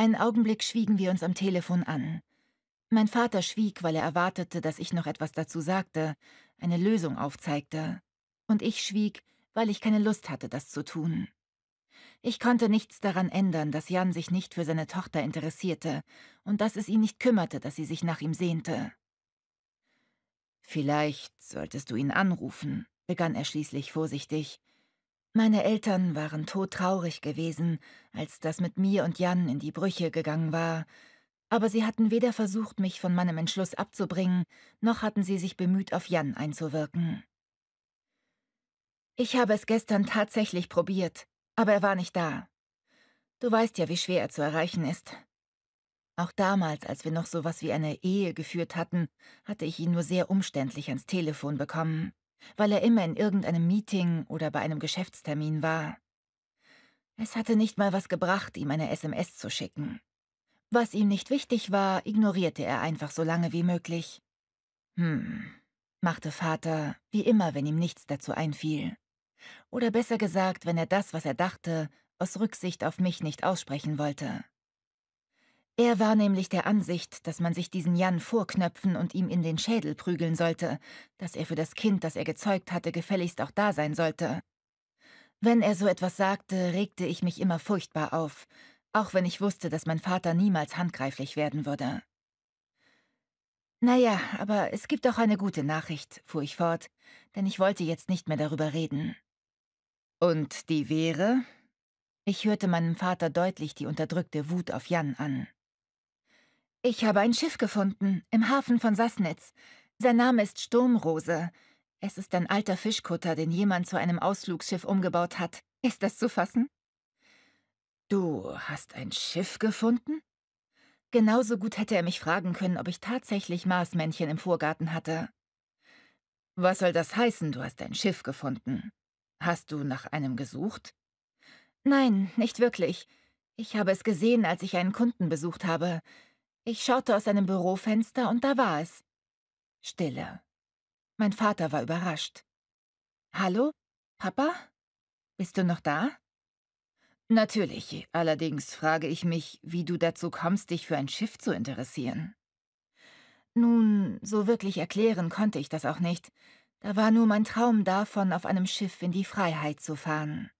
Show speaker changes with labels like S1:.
S1: Einen Augenblick schwiegen wir uns am Telefon an. Mein Vater schwieg, weil er erwartete, dass ich noch etwas dazu sagte, eine Lösung aufzeigte. Und ich schwieg, weil ich keine Lust hatte, das zu tun. Ich konnte nichts daran ändern, dass Jan sich nicht für seine Tochter interessierte und dass es ihn nicht kümmerte, dass sie sich nach ihm sehnte. Vielleicht solltest du ihn anrufen, begann er schließlich vorsichtig, meine Eltern waren todtraurig gewesen, als das mit mir und Jan in die Brüche gegangen war, aber sie hatten weder versucht, mich von meinem Entschluss abzubringen, noch hatten sie sich bemüht, auf Jan einzuwirken. Ich habe es gestern tatsächlich probiert, aber er war nicht da. Du weißt ja, wie schwer er zu erreichen ist. Auch damals, als wir noch so was wie eine Ehe geführt hatten, hatte ich ihn nur sehr umständlich ans Telefon bekommen weil er immer in irgendeinem Meeting oder bei einem Geschäftstermin war. Es hatte nicht mal was gebracht, ihm eine SMS zu schicken. Was ihm nicht wichtig war, ignorierte er einfach so lange wie möglich. Hm, machte Vater, wie immer, wenn ihm nichts dazu einfiel. Oder besser gesagt, wenn er das, was er dachte, aus Rücksicht auf mich nicht aussprechen wollte. Er war nämlich der Ansicht, dass man sich diesen Jan vorknöpfen und ihm in den Schädel prügeln sollte, dass er für das Kind, das er gezeugt hatte, gefälligst auch da sein sollte. Wenn er so etwas sagte, regte ich mich immer furchtbar auf, auch wenn ich wusste, dass mein Vater niemals handgreiflich werden würde. Naja, aber es gibt auch eine gute Nachricht, fuhr ich fort, denn ich wollte jetzt nicht mehr darüber reden. Und die wäre? Ich hörte meinem Vater deutlich die unterdrückte Wut auf Jan an. Ich habe ein Schiff gefunden, im Hafen von Sassnitz. Sein Name ist Sturmrose. Es ist ein alter Fischkutter, den jemand zu einem Ausflugsschiff umgebaut hat. Ist das zu fassen? Du hast ein Schiff gefunden? Genauso gut hätte er mich fragen können, ob ich tatsächlich Marsmännchen im Vorgarten hatte. Was soll das heißen, du hast ein Schiff gefunden? Hast du nach einem gesucht? Nein, nicht wirklich. Ich habe es gesehen, als ich einen Kunden besucht habe. Ich schaute aus einem Bürofenster und da war es. Stille. Mein Vater war überrascht. Hallo? Papa? Bist du noch da? Natürlich, allerdings frage ich mich, wie du dazu kommst, dich für ein Schiff zu interessieren. Nun, so wirklich erklären konnte ich das auch nicht. Da war nur mein Traum davon, auf einem Schiff in die Freiheit zu fahren.